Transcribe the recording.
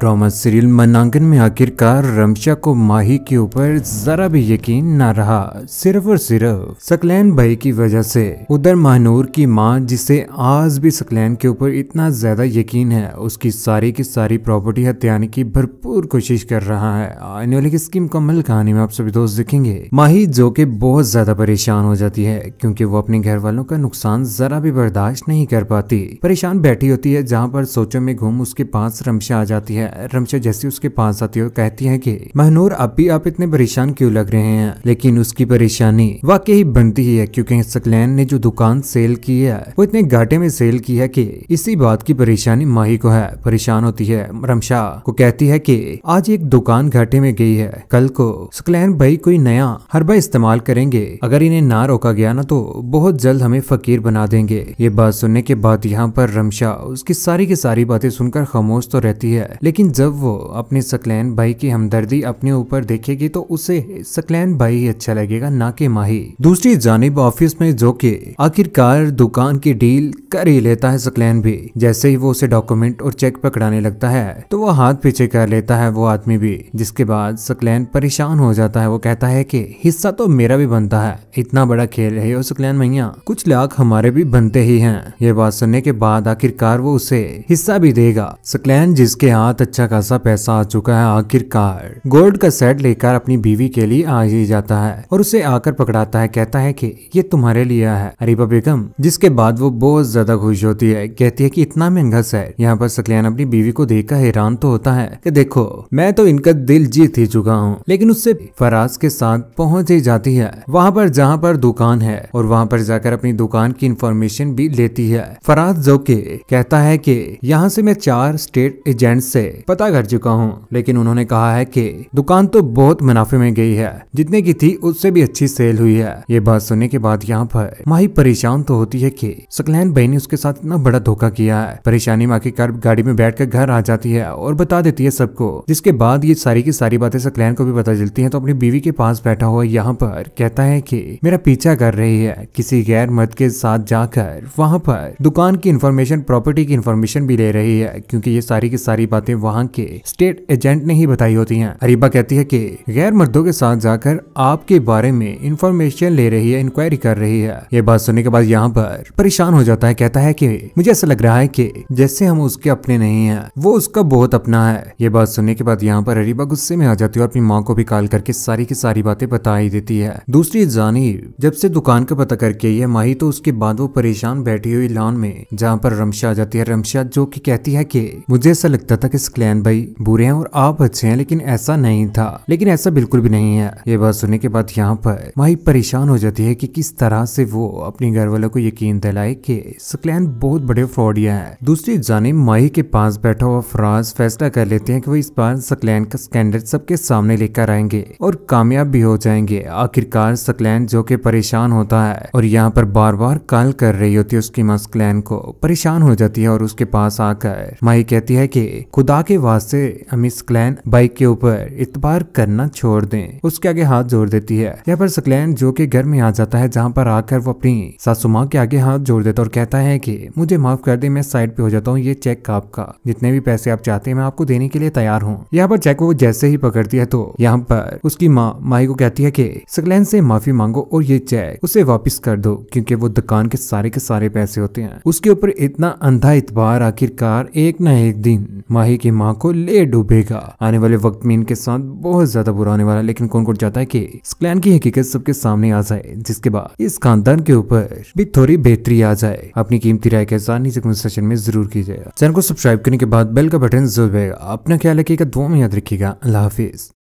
drama serial मनांगन में आखिरकार रमशा को माही के ऊपर जरा भी यकीन न रहा सिर्फ और सिर्फ सकलैन भाई की वजह से उधर महानूर की मां जिसे आज भी सकलैन के ऊपर इतना ज्यादा यकीन है उसकी सारी की सारी प्रॉपर्टी हत्याने की भरपूर कोशिश कर रहा है आने वाली किसकी मुकम्मल कहानी में आप सभी दोस्त देखेंगे माही जो के बहुत ज्यादा परेशान हो जाती है क्यूँकी वो अपने घर वालों का नुकसान जरा भी बर्दाश्त नहीं कर पाती परेशान बैठी होती है जहाँ पर सोचों में घूम उसके पास रमशा आ जाती है है रमशा जैसी उसके पास आती है और कहती है की महनूर अब भी आप इतने परेशान क्यों लग रहे हैं लेकिन उसकी परेशानी वाकई ही बनती ही है क्योंकि सकलैन ने जो दुकान सेल की है वो इतने घाटे में सेल की है कि इसी बात की परेशानी माही को है परेशान होती है रमशा को कहती है कि आज एक दुकान घाटे में गई है कल को सकलैन भाई कोई नया हरबा इस्तेमाल करेंगे अगर इन्हें ना रोका गया ना तो बहुत जल्द हमें फकीर बना देंगे ये बात सुनने के बाद यहाँ पर रमशा उसकी सारी की सारी बातें सुनकर खामोश तो रहती है लेकिन जब वो अपने सकलैन भाई की हमदर्दी अपने ऊपर देखेगी तो उसे सकलैन भाई ही अच्छा लगेगा ना कि माही दूसरी जानब ऑफिस में जो कि आखिरकार दुकान की डील कर ही लेता है सकलैन भी जैसे ही वो उसे डॉक्यूमेंट और चेक पकड़ाने लगता है तो वो हाथ पीछे कर लेता है वो आदमी भी जिसके बाद सकलैन परेशान हो जाता है वो कहता है की हिस्सा तो मेरा भी बनता है इतना बड़ा खेल है और सकलैन मैया कुछ लाख हमारे भी बनते ही है ये बात सुनने के बाद आखिरकार वो उसे हिस्सा भी देगा सकलैन जिसके हाथ साथ अच्छा खासा पैसा आ चुका है आखिरकार गोल्ड का सेट लेकर अपनी बीवी के लिए आ ही जाता है और उसे आकर पकड़ाता है कहता है कि ये तुम्हारे लिए है अरीबा बेगम जिसके बाद वो बहुत ज्यादा खुश होती है कहती है कि इतना महंगा सेट यहाँ पर सकलियान अपनी बीवी को देखकर हैरान तो होता है कि देखो मैं तो इनका दिल जीत ही चुका हूँ लेकिन उससे फराज के साथ पहुँच ही जाती है वहाँ पर जहाँ पर दुकान है और वहाँ पर जाकर अपनी दुकान की इंफॉर्मेशन भी लेती है फराज जो के कहता है की यहाँ से मैं चार स्टेट एजेंट से से पता कर चुका हूँ लेकिन उन्होंने कहा है कि दुकान तो बहुत मुनाफे में गई है जितने की थी उससे भी अच्छी सेल हुई है ये बात सुनने के बाद यहाँ पर माही परेशान तो होती है की सकलैन बहन ने उसके साथ इतना बड़ा धोखा किया है परेशानी में आखिरकार गाड़ी में बैठ घर आ जाती है और बता देती है सबको जिसके बाद ये सारी की सारी बातें सकलैन को भी पता चलती है तो अपनी बीवी के पास बैठा हुआ यहाँ पर कहता है की मेरा पीछा कर रही है किसी गैर मर्द के साथ जाकर वहाँ पर दुकान की इन्फॉर्मेशन प्रॉपर्टी की इन्फॉर्मेशन भी ले रही है क्योंकि ये सारी की सारी बातें बातें वहाँ के स्टेट एजेंट ने ही बताई होती है अरीबा कहती है की गैर मर्दों के साथ जाकर आपके बारे में इंफॉर्मेशन ले रही है इंक्वायरी कर रही है ये बात सुनने के बाद यहाँ पर परेशान हो जाता है कहता है की मुझे ऐसा लग रहा है की जैसे हम उसके अपने नहीं है वो उसका बहुत अपना है ये बात सुनने के बाद यहाँ पर हरीबा गुस्से में आ जाती है और अपनी माँ को भी कॉल करके सारी की सारी बातें बता ही देती है दूसरी जानी जब से दुकान का पता करके ये माही तो उसके बाद वो परेशान बैठी हुई लॉन में जहाँ पर रमशा आ जाती है रमशा जो की कहती है की मुझे ऐसा लगता था कि इस क्लैन भाई बुरे हैं और आप अच्छे हैं लेकिन ऐसा नहीं था लेकिन ऐसा बिल्कुल भी नहीं है ये बात सुनने के बाद यहाँ पर माही परेशान हो जाती है कि किस तरह से वो अपने घर वालों को यकीन दिलाए कि क्लैन बहुत बड़े फ्रॉडिया है दूसरी जाने माही के पास बैठा हुआ फ्रांस फैसला कर लेते हैं की वो इस बार सकलैन का स्कैंडल सबके सामने लेकर आएंगे और कामयाब भी हो जाएंगे आखिरकार सकलैन जो के परेशान होता है और यहाँ पर बार बार कॉल कर रही होती है उसकी माँ को परेशान हो जाती है और उसके पास आकर माही कहती है की खुदा खुदा के वास्ते हम इस क्लैन बाइक के ऊपर इतबार करना छोड़ दें उसके आगे हाथ जोड़ देती है यहाँ पर सकलैन जो कि घर में आ जाता है जहाँ पर आकर वो अपनी सासू माँ के आगे हाथ जोड़ देता और कहता है कि मुझे माफ कर दे मैं साइड पे हो जाता हूँ ये चेक आपका जितने भी पैसे आप चाहते हैं मैं आपको देने के लिए तैयार हूँ यहाँ पर चेक वो जैसे ही पकड़ती है तो यहाँ पर उसकी माँ माही को कहती है की सकलैन से माफी मांगो और ये चेक उसे वापिस कर दो क्यूँकी वो दुकान के सारे के सारे पैसे होते हैं उसके ऊपर इतना अंधा इतबार आखिरकार एक न एक दिन माही की माँ को ले डूबेगा आने वाले वक्त में इनके साथ बहुत ज्यादा बुरा होने वाला लेकिन कौन कौन चाहता है की इस की हकीकत सबके सामने आ जाए जिसके बाद इस खानदान के ऊपर भी थोड़ी बेहतरी आ जाए अपनी कीमती राय के आसानी नीचे में जरूर कीजिएगा चैनल को सब्सक्राइब करने के बाद बेल का बटन जरूर अपना ख्याल रखिएगा दो में याद रखिएगा अल्लाह हाफिज